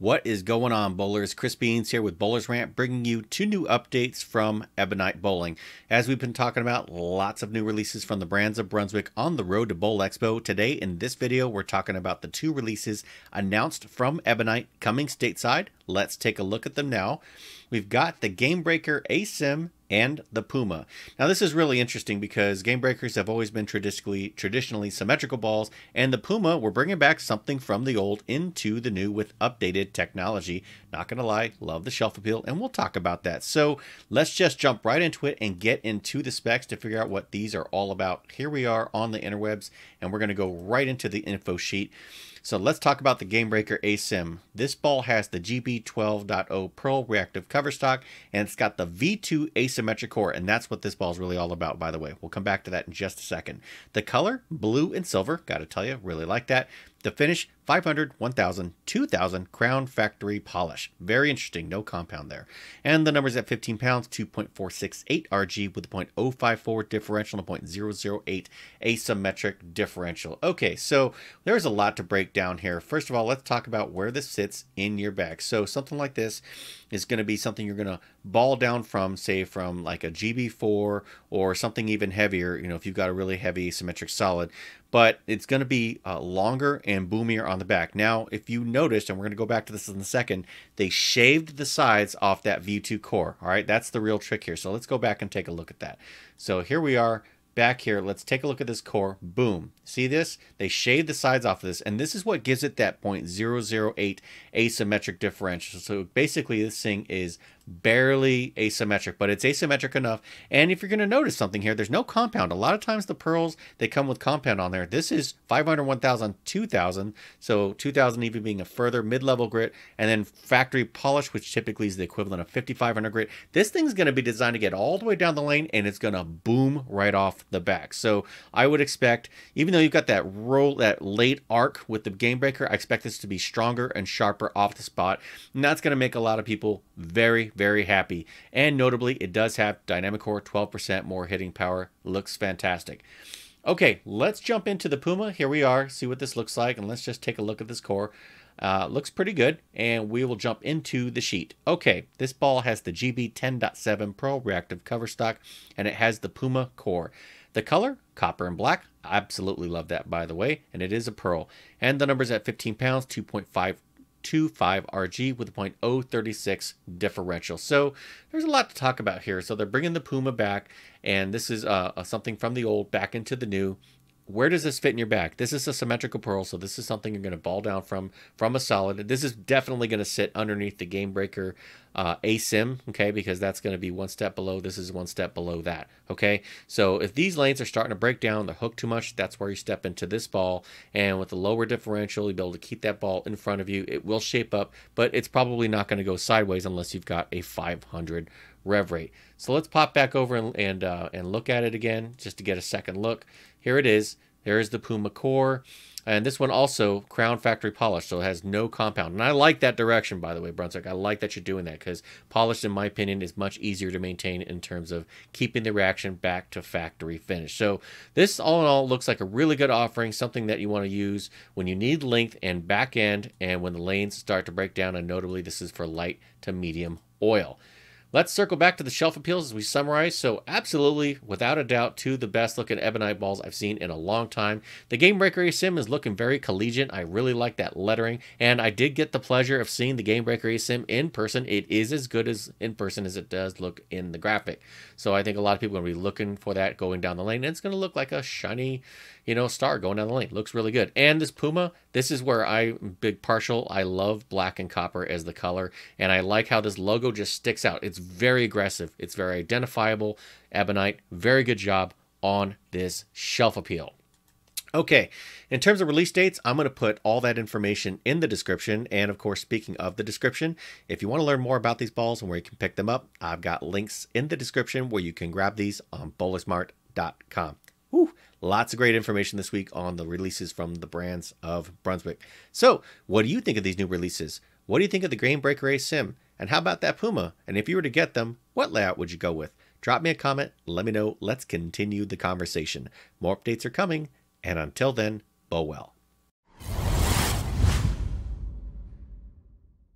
What is going on, bowlers? Chris Beans here with Bowlers Rant, bringing you two new updates from Ebonite Bowling. As we've been talking about, lots of new releases from the brands of Brunswick on the road to Bowl Expo. Today, in this video, we're talking about the two releases announced from Ebonite coming stateside. Let's take a look at them now we've got the Gamebreaker ASIM and the Puma. Now this is really interesting because Gamebreakers have always been traditionally traditionally symmetrical balls and the Puma we're bringing back something from the old into the new with updated technology not going to lie, love the shelf appeal, and we'll talk about that. So let's just jump right into it and get into the specs to figure out what these are all about. Here we are on the interwebs, and we're going to go right into the info sheet. So let's talk about the Game Breaker ASIM. This ball has the GB12.0 Pearl reactive cover stock, and it's got the V2 asymmetric core, and that's what this ball is really all about, by the way. We'll come back to that in just a second. The color, blue and silver, gotta tell you, really like that. The finish 500, 1000, 2000 crown factory polish. Very interesting, no compound there. And the numbers at 15 pounds, 2.468 RG with a 0.054 differential and a 0.008 asymmetric differential. Okay, so there's a lot to break down here. First of all, let's talk about where this sits in your bag. So something like this is going to be something you're going to ball down from, say from like a GB4 or something even heavier, you know, if you've got a really heavy symmetric solid but it's going to be uh, longer and boomier on the back. Now, if you noticed, and we're going to go back to this in a second, they shaved the sides off that V2 core. All right, that's the real trick here. So let's go back and take a look at that. So here we are back here. Let's take a look at this core. Boom. See this? They shaved the sides off of this, and this is what gives it that 0.008 asymmetric differential. So basically, this thing is barely asymmetric, but it's asymmetric enough. And if you're going to notice something here, there's no compound. A lot of times the pearls, they come with compound on there. This is 500, 1000, 2000. So 2000 even being a further mid-level grit and then factory polish, which typically is the equivalent of 5500 grit. This thing's going to be designed to get all the way down the lane and it's going to boom right off the back. So I would expect, even though you've got that roll, that late arc with the game breaker, I expect this to be stronger and sharper off the spot. And that's going to make a lot of people very, very happy. And notably, it does have dynamic core, 12% more hitting power. Looks fantastic. Okay, let's jump into the Puma. Here we are, see what this looks like, and let's just take a look at this core. Uh, looks pretty good, and we will jump into the sheet. Okay, this ball has the GB 10.7 Pro reactive cover stock, and it has the Puma core. The color, copper and black. Absolutely love that, by the way, and it is a pearl. And the number's at 15 pounds, 2.5 0.25RG with a 0.036 differential. So there's a lot to talk about here. So they're bringing the Puma back, and this is uh, something from the old back into the new where does this fit in your back? This is a symmetrical pearl, so this is something you're going to ball down from from a solid. This is definitely going to sit underneath the game breaker uh, asim, okay, because that's going to be one step below. This is one step below that, okay? So if these lanes are starting to break down, they're hooked too much, that's where you step into this ball. And with the lower differential, you'll be able to keep that ball in front of you. It will shape up, but it's probably not going to go sideways unless you've got a 500 rev rate. So let's pop back over and, and, uh, and look at it again just to get a second look. Here it is. There is the Puma core. And this one also crown factory polished, so it has no compound. And I like that direction, by the way, Brunswick. I like that you're doing that because polished, in my opinion, is much easier to maintain in terms of keeping the reaction back to factory finish. So this, all in all, looks like a really good offering, something that you want to use when you need length and back end and when the lanes start to break down. And notably, this is for light to medium oil. Let's circle back to the shelf appeals as we summarize. So, absolutely, without a doubt, two of the best looking Ebonite balls I've seen in a long time. The Game Breaker Sim is looking very collegiate. I really like that lettering, and I did get the pleasure of seeing the Game Breaker Sim in person. It is as good as in person as it does look in the graphic. So, I think a lot of people are going to be looking for that going down the lane, and it's going to look like a shiny, you know, star going down the lane. Looks really good. And this Puma, this is where I'm big partial. I love black and copper as the color, and I like how this logo just sticks out. It's very aggressive. It's very identifiable. Ebonite, very good job on this shelf appeal. Okay, in terms of release dates, I'm going to put all that information in the description. And of course, speaking of the description, if you want to learn more about these balls and where you can pick them up, I've got links in the description where you can grab these on bowlersmart.com. Whew, lots of great information this week on the releases from the brands of Brunswick. So, what do you think of these new releases? What do you think of the Grain Breaker A Sim? And how about that Puma? And if you were to get them, what layout would you go with? Drop me a comment, let me know, let's continue the conversation. More updates are coming, and until then, bow well.